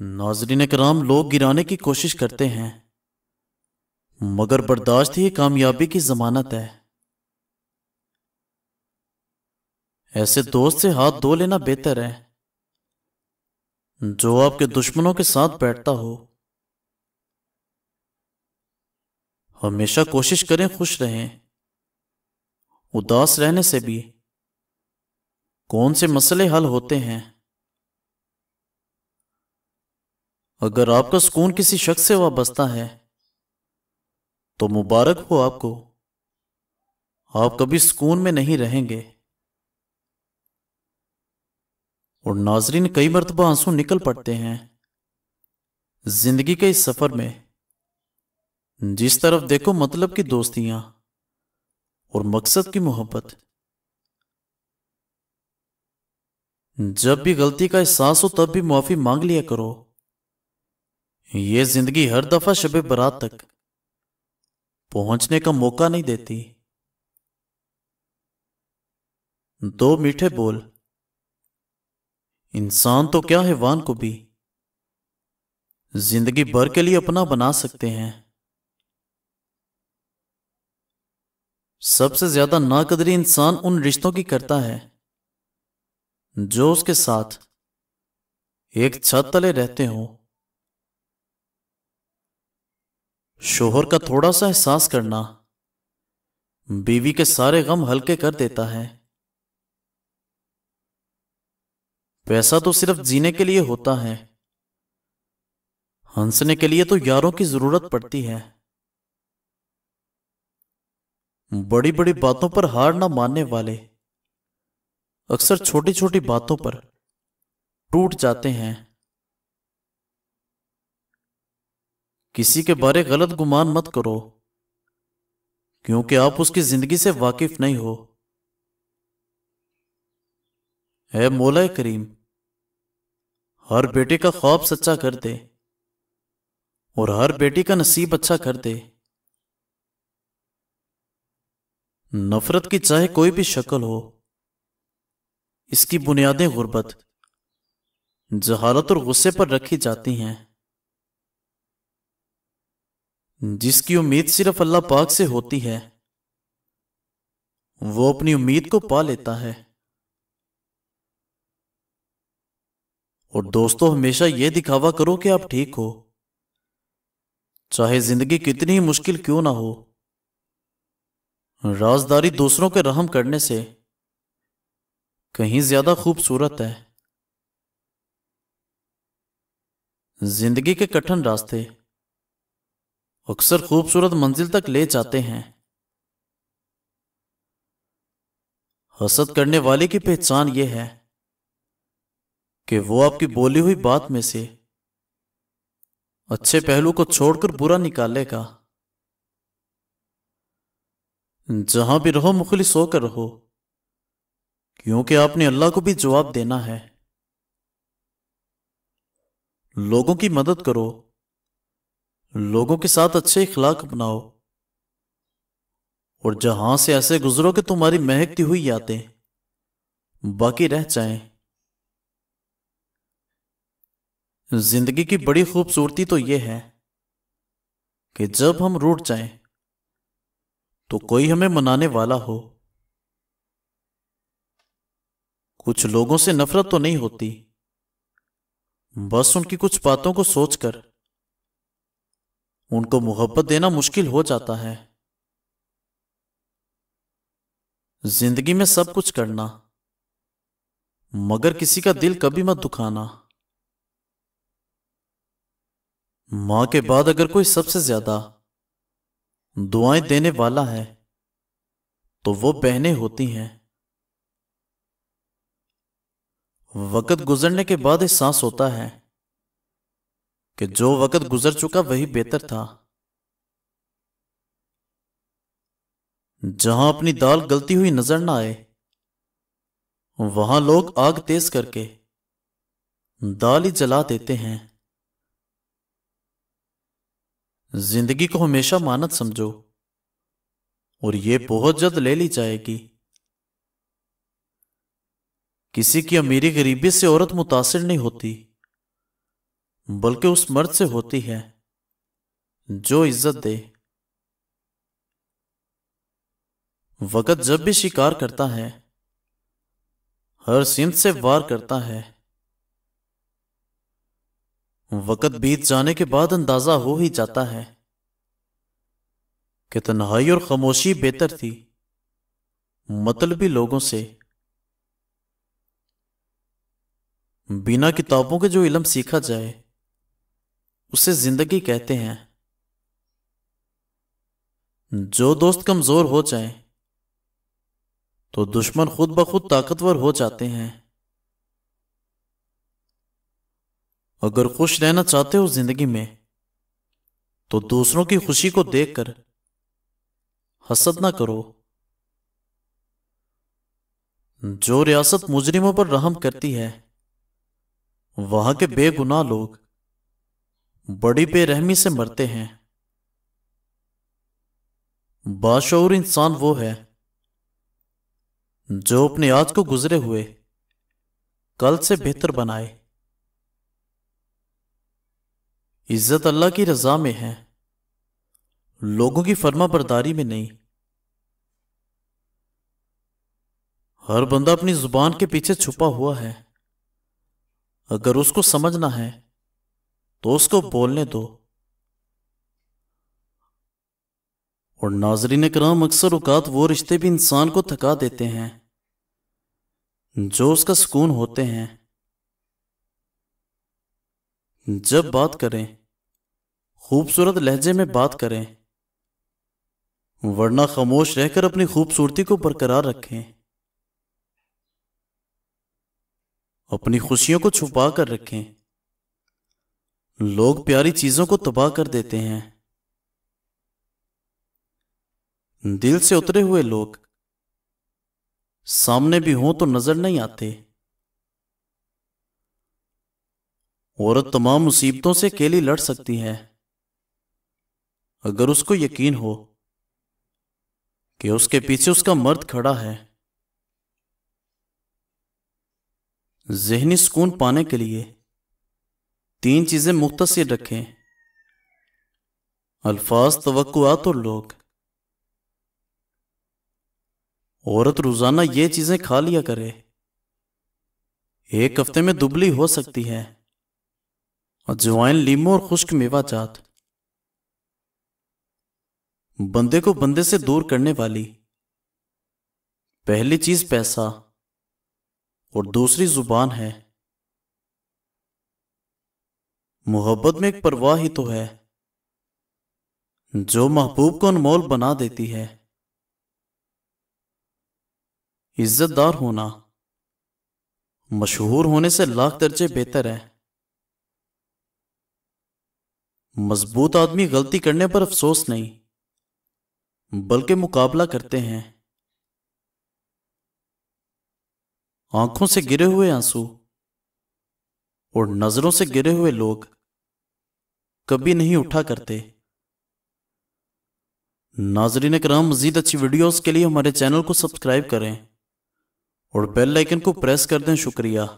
नाजरीन कराम लोग गिराने की कोशिश करते हैं मगर बर्दाश्त ही कामयाबी की जमानत है ऐसे दोस्त से हाथ धो लेना बेहतर है जो आपके दुश्मनों के साथ बैठता हो हमेशा कोशिश करें खुश रहें उदास रहने से भी कौन से मसले हल होते हैं अगर आपका सुकून किसी शख्स से वाबस्ता है तो मुबारक हो आपको आप कभी सुकून में नहीं रहेंगे और नाजरीन कई मरतबा आंसू निकल पड़ते हैं जिंदगी के इस सफर में जिस तरफ देखो मतलब की दोस्तियां और मकसद की मोहब्बत जब भी गलती का एहसास हो तब भी मुआफी मांग लिया करो ये जिंदगी हर दफा शब बरात तक पहुंचने का मौका नहीं देती दो मीठे बोल इंसान तो क्या हैवान को भी जिंदगी भर के लिए अपना बना सकते हैं सबसे ज्यादा नाकदरी इंसान उन रिश्तों की करता है जो उसके साथ एक छत तले रहते हों शोहर का थोड़ा सा एहसास करना बीवी के सारे गम हल्के कर देता है पैसा तो सिर्फ जीने के लिए होता है हंसने के लिए तो यारों की जरूरत पड़ती है बड़ी बड़ी बातों पर हार ना मानने वाले अक्सर छोटी छोटी बातों पर टूट जाते हैं किसी के बारे गलत गुमान मत करो क्योंकि आप उसकी जिंदगी से वाकिफ नहीं हो है मोला करीम हर बेटे का ख्वाब सच्चा कर दे और हर बेटी का नसीब अच्छा, अच्छा कर दे नफरत की चाहे कोई भी शक्ल हो इसकी बुनियादें गुर्बत जहालत और गुस्से पर रखी जाती हैं जिसकी उम्मीद सिर्फ अल्लाह पाक से होती है वो अपनी उम्मीद को पा लेता है और दोस्तों हमेशा यह दिखावा करो कि आप ठीक हो चाहे जिंदगी कितनी ही मुश्किल क्यों ना हो राजदारी दूसरों के रहम करने से कहीं ज्यादा खूबसूरत है जिंदगी के कठिन रास्ते अक्सर खूबसूरत मंजिल तक ले जाते हैं हसद करने वाले की पहचान यह है कि वो आपकी बोली हुई बात में से अच्छे पहलू को छोड़कर बुरा निकालेगा जहां भी रहो मुखलिस होकर रहो क्योंकि आपने अल्लाह को भी जवाब देना है लोगों की मदद करो लोगों के साथ अच्छे इखलाक अपनाओ और जहां से ऐसे गुजरो कि तुम्हारी महकती हुई यादें बाकी रह जाए जिंदगी की बड़ी खूबसूरती तो यह है कि जब हम रूठ जाएं तो कोई हमें मनाने वाला हो कुछ लोगों से नफरत तो नहीं होती बस उनकी कुछ बातों को सोचकर उनको मोहब्बत देना मुश्किल हो जाता है जिंदगी में सब कुछ करना मगर किसी का दिल कभी मत दुखाना मां के बाद अगर कोई सबसे ज्यादा दुआएं देने वाला है तो वो बहने होती हैं वक्त गुजरने के बाद एहसास सांस होता है कि जो वक्त गुजर चुका वही बेहतर था जहां अपनी दाल गलती हुई नजर ना आए वहां लोग आग तेज करके दाल ही जला देते हैं जिंदगी को हमेशा मानत समझो और ये बहुत जल्द ले ली जाएगी किसी की अमीरी गरीबी से औरत मुतासर नहीं होती बल्कि उस मर्द से होती है जो इज्जत दे वक़्त जब भी शिकार करता है हर सिंध से वार करता है वक़्त बीत जाने के बाद अंदाजा हो ही जाता है कि तन्हाई और खामोशी बेहतर थी मतलबी लोगों से बिना किताबों के जो इलम सीखा जाए उसे जिंदगी कहते हैं जो दोस्त कमजोर हो जाए तो दुश्मन खुद ब खुद ताकतवर हो जाते हैं अगर खुश रहना चाहते हो जिंदगी में तो दूसरों की खुशी को देखकर हसद ना करो जो रियासत मुजरिमों पर रहम करती है वहां के बेगुनाह लोग बड़ी बेरहमी से मरते हैं बाशूर इंसान वो है जो अपने आज को गुजरे हुए कल से बेहतर बनाए इज्जत अल्लाह की रजा में है लोगों की फर्मा बरदारी में नहीं हर बंदा अपनी जुबान के पीछे छुपा हुआ है अगर उसको समझना है तो उसको बोलने दो और नाजरीन कराम अक्सर अवकात वो रिश्ते भी इंसान को थका देते हैं जो उसका सुकून होते हैं जब बात करें खूबसूरत लहजे में बात करें वरना खामोश रहकर अपनी खूबसूरती को बरकरार रखें अपनी खुशियों को छुपा कर रखें लोग प्यारी चीजों को तबाह कर देते हैं दिल से उतरे हुए लोग सामने भी हों तो नजर नहीं आते औरत तमाम मुसीबतों से अकेली लड़ सकती है अगर उसको यकीन हो कि उसके पीछे उसका मर्द खड़ा है जहनी सुकून पाने के लिए तीन चीज़ें मुख्तर रखें अल्फाज तो और लोग औरत रोज़ाना ये चीज़ें खा लिया करे एक हफ्ते में दुबली हो सकती है अजवाइन लीमो और खुश्क मेवा जात बंदे को बंदे से दूर करने वाली पहली चीज पैसा और दूसरी जुबान है मोहब्बत में एक परवाह ही तो है जो महबूब को अनमोल बना देती है इज्जतदार होना मशहूर होने से लाख दर्जे बेहतर है मजबूत आदमी गलती करने पर अफसोस नहीं बल्कि मुकाबला करते हैं आंखों से गिरे हुए आंसू और नजरों से गिरे हुए लोग कभी नहीं उठा करते नाजरीन कराम मजीद अच्छी वीडियोस के लिए हमारे चैनल को सब्सक्राइब करें और बेल आइकन को प्रेस कर दें शुक्रिया